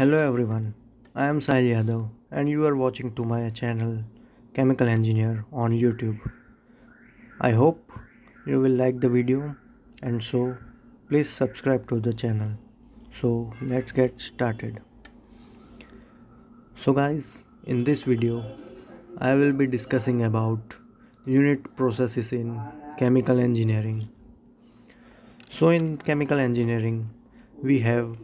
Hello everyone, I am Sahil Yadav and you are watching to my channel Chemical Engineer on YouTube. I hope you will like the video and so please subscribe to the channel. So let's get started. So guys, in this video I will be discussing about unit processes in chemical engineering. So in chemical engineering we have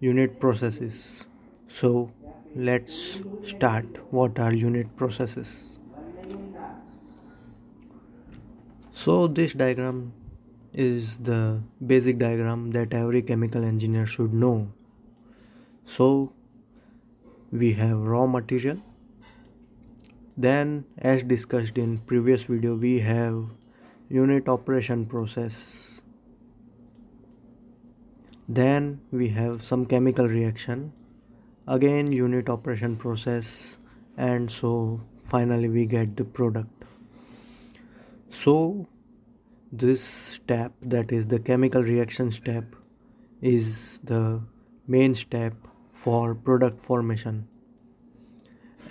unit processes. So let's start what are unit processes. So this diagram is the basic diagram that every chemical engineer should know. So we have raw material then as discussed in previous video we have unit operation process then we have some chemical reaction again unit operation process and so finally we get the product so this step that is the chemical reaction step is the main step for product formation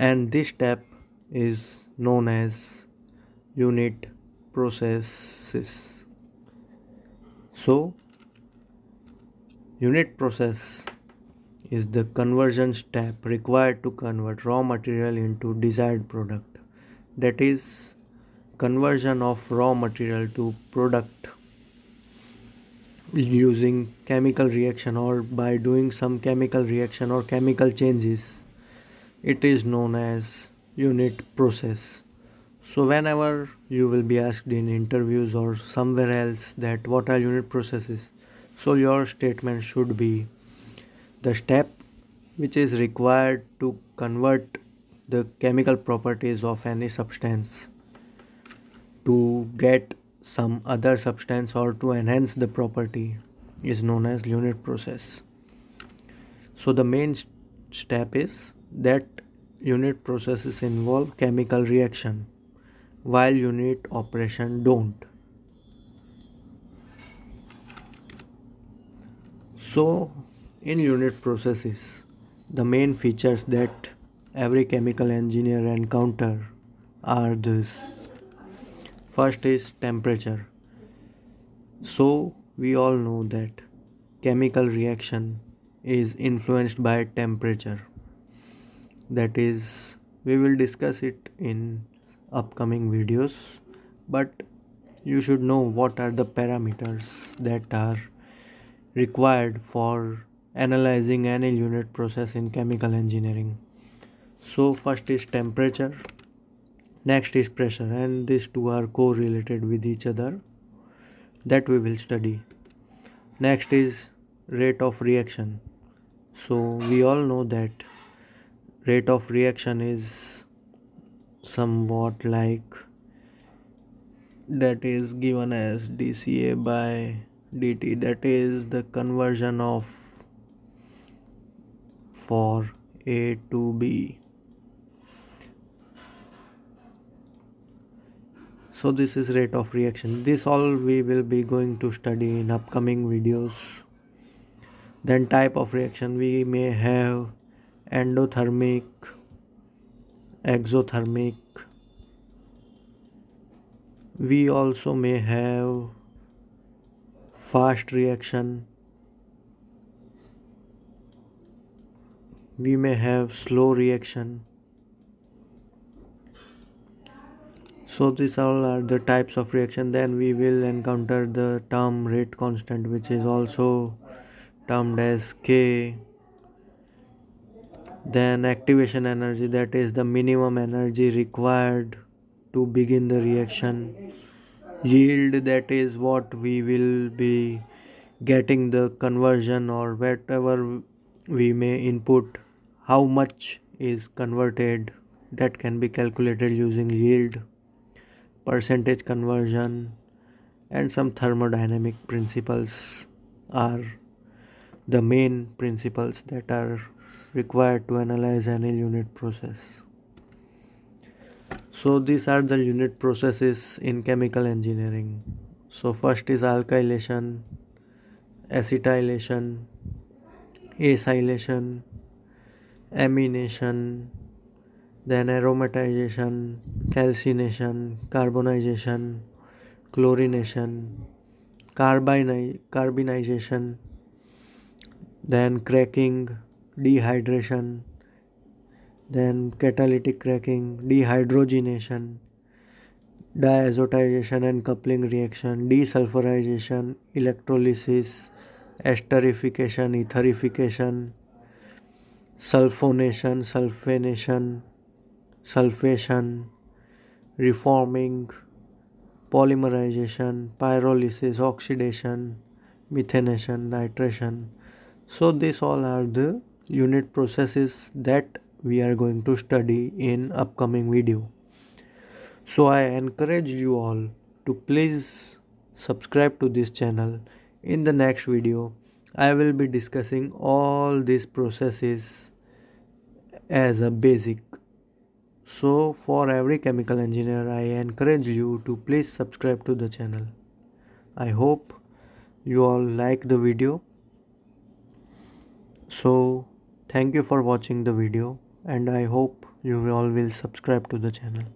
and this step is known as unit processes so Unit process is the conversion step required to convert raw material into desired product. That is conversion of raw material to product using chemical reaction or by doing some chemical reaction or chemical changes. It is known as unit process. So whenever you will be asked in interviews or somewhere else that what are unit processes so your statement should be the step which is required to convert the chemical properties of any substance to get some other substance or to enhance the property is known as unit process so the main step is that unit processes involve chemical reaction while unit operation don't So in unit processes, the main features that every chemical engineer encounter are this. First is temperature. So we all know that chemical reaction is influenced by temperature. That is, we will discuss it in upcoming videos, but you should know what are the parameters that are required for analyzing any unit process in chemical engineering so first is temperature next is pressure and these two are correlated with each other that we will study next is rate of reaction so we all know that rate of reaction is somewhat like that is given as dca by dt that is the conversion of for a to b so this is rate of reaction this all we will be going to study in upcoming videos then type of reaction we may have endothermic exothermic we also may have fast reaction we may have slow reaction so these all are the types of reaction then we will encounter the term rate constant which is also termed as k then activation energy that is the minimum energy required to begin the reaction yield that is what we will be getting the conversion or whatever we may input how much is converted that can be calculated using yield percentage conversion and some thermodynamic principles are the main principles that are required to analyze any unit process so these are the unit processes in chemical engineering. So first is alkylation, acetylation, acylation, amination, then aromatization, calcination, carbonization, chlorination, carbini- carbonization, then cracking, dehydration, then catalytic cracking, dehydrogenation, diazotization and coupling reaction, desulfurization, electrolysis, esterification, etherification, sulfonation, sulfonation, sulfation, reforming, polymerization, pyrolysis, oxidation, methanation, nitration. So, these all are the unit processes that we are going to study in upcoming video so i encourage you all to please subscribe to this channel in the next video i will be discussing all these processes as a basic so for every chemical engineer i encourage you to please subscribe to the channel i hope you all like the video so thank you for watching the video and I hope you all will subscribe to the channel.